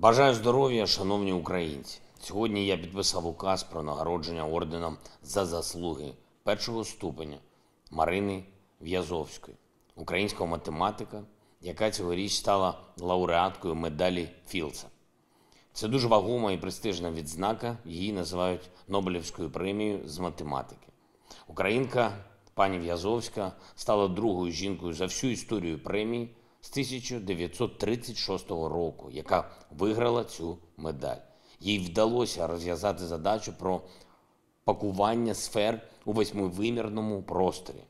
Бажаю здоров'я, шановні українці. Сьогодні я підписав указ про нагородження орденом за заслуги першого ступеня Марини В'язовської, українського математика, яка цьогоріч стала лауреаткою медалі Філдса. Це дуже вагома і престижна відзнака. Її називають Нобелівською премією з математики. Українка пані В'язовська стала другою жінкою за всю історію премії з 1936 року, яка виграла цю медаль. Їй вдалося розв'язати задачу про пакування сфер у восьмивимірному просторі.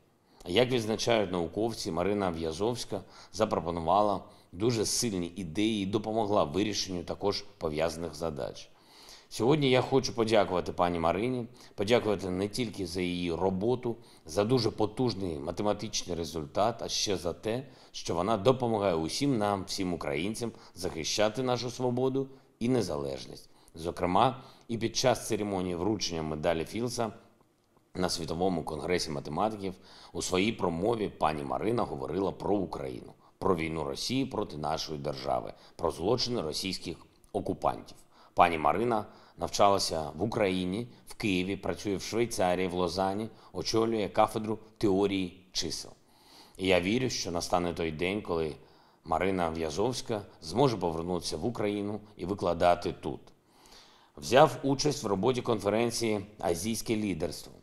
Як відзначають науковці, Марина В'язовська запропонувала дуже сильні ідеї і допомогла вирішенню також пов'язаних задач. Сьогодні я хочу подякувати пані Марині, подякувати не тільки за її роботу, за дуже потужний математичний результат, а ще за те, що вона допомагає усім нам, всім українцям, захищати нашу свободу і незалежність. Зокрема, і під час церемонії вручення медалі Філса на світовому конгресі математиків у своїй промові пані Марина говорила про Україну, про війну Росії проти нашої держави, про злочини російських окупантів. Пані Марина навчалася в Україні, в Києві, працює в Швейцарії, в Лозані, очолює кафедру теорії чисел. І я вірю, що настане той день, коли Марина В'язовська зможе повернутися в Україну і викладати тут. Взяв участь в роботі конференції Азійське лідерство,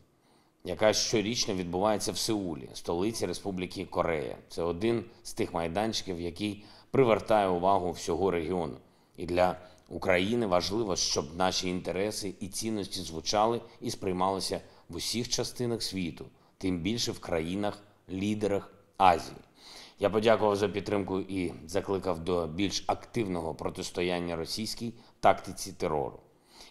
яка щорічно відбувається в Сеулі, столиці Республіки Корея. Це один з тих майданчиків, який привертає увагу всього регіону. І для України важливо, щоб наші інтереси і цінності звучали і сприймалися в усіх частинах світу, тим більше в країнах, лідерах Азії. Я подякував за підтримку і закликав до більш активного протистояння російській тактиці терору.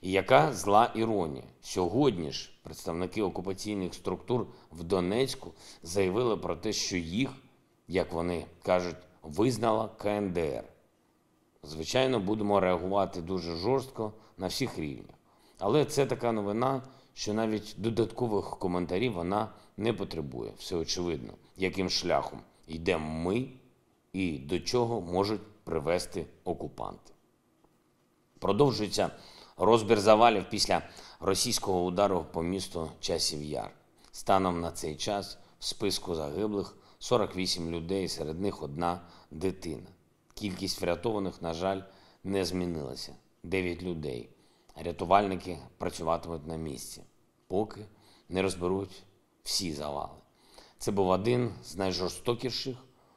І яка зла іронія сьогодні ж представники окупаційних структур в Донецьку заявили про те, що їх, як вони кажуть, визнала КНДР. Звичайно, будемо реагувати дуже жорстко на всіх рівнях. Але це така новина, що навіть додаткових коментарів вона не потребує. Все очевидно, яким шляхом йдемо ми і до чого можуть привести окупанти. Продовжується розбір завалів після російського удару по місту часів яр. Станом на цей час в списку загиблих 48 людей, серед них одна дитина. Кількість врятованих, на жаль, не змінилася. Дев'ять людей. Рятувальники працюватимуть на місці, поки не розберуть всі завали. Це був один з найжорстокіших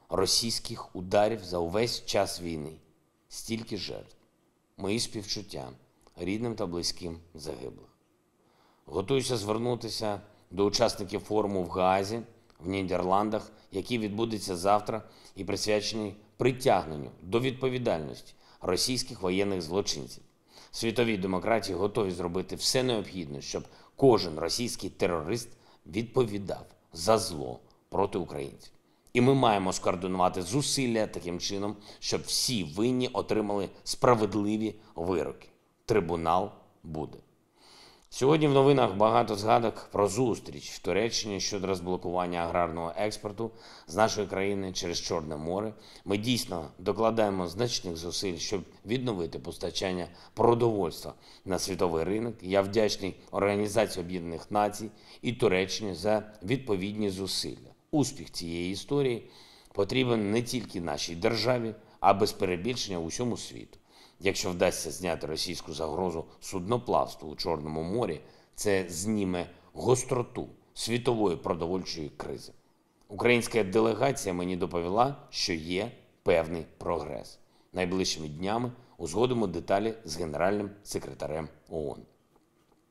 російських ударів за увесь час війни. Стільки жертв, мої співчуття рідним та близьким загиблих. Готуюся звернутися до учасників форуму в Гаазі в Нідерландах, який відбудеться завтра і присвячений притягненню до відповідальності російських воєнних злочинців. Світові демократії готові зробити все необхідне, щоб кожен російський терорист відповідав за зло проти українців. І ми маємо скоординувати зусилля таким чином, щоб всі винні отримали справедливі вироки. Трибунал буде. Сьогодні в новинах багато згадок про зустріч в Туреччині щодо розблокування аграрного експорту з нашої країни через Чорне море. Ми дійсно докладаємо значних зусиль, щоб відновити постачання продовольства на світовий ринок. Я вдячний Організації Об'єднаних Націй і Туреччині за відповідні зусилля. Успіх цієї історії потрібен не тільки нашій державі, а без перебільшення усьому світу. Якщо вдасться зняти російську загрозу судноплавству у Чорному морі, це зніме гостроту світової продовольчої кризи. Українська делегація мені доповіла, що є певний прогрес. Найближчими днями узгодимо деталі з генеральним секретарем ООН.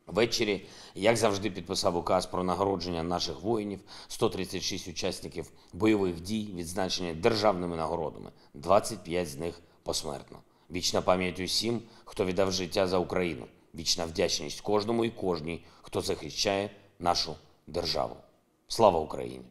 Ввечері, як завжди, підписав указ про нагородження наших воїнів, 136 учасників бойових дій, відзначені державними нагородами, 25 з них посмертно. Вічна пам'ять усім, хто віддав життя за Україну. Вічна вдячність кожному і кожній, хто захищає нашу державу. Слава Україні!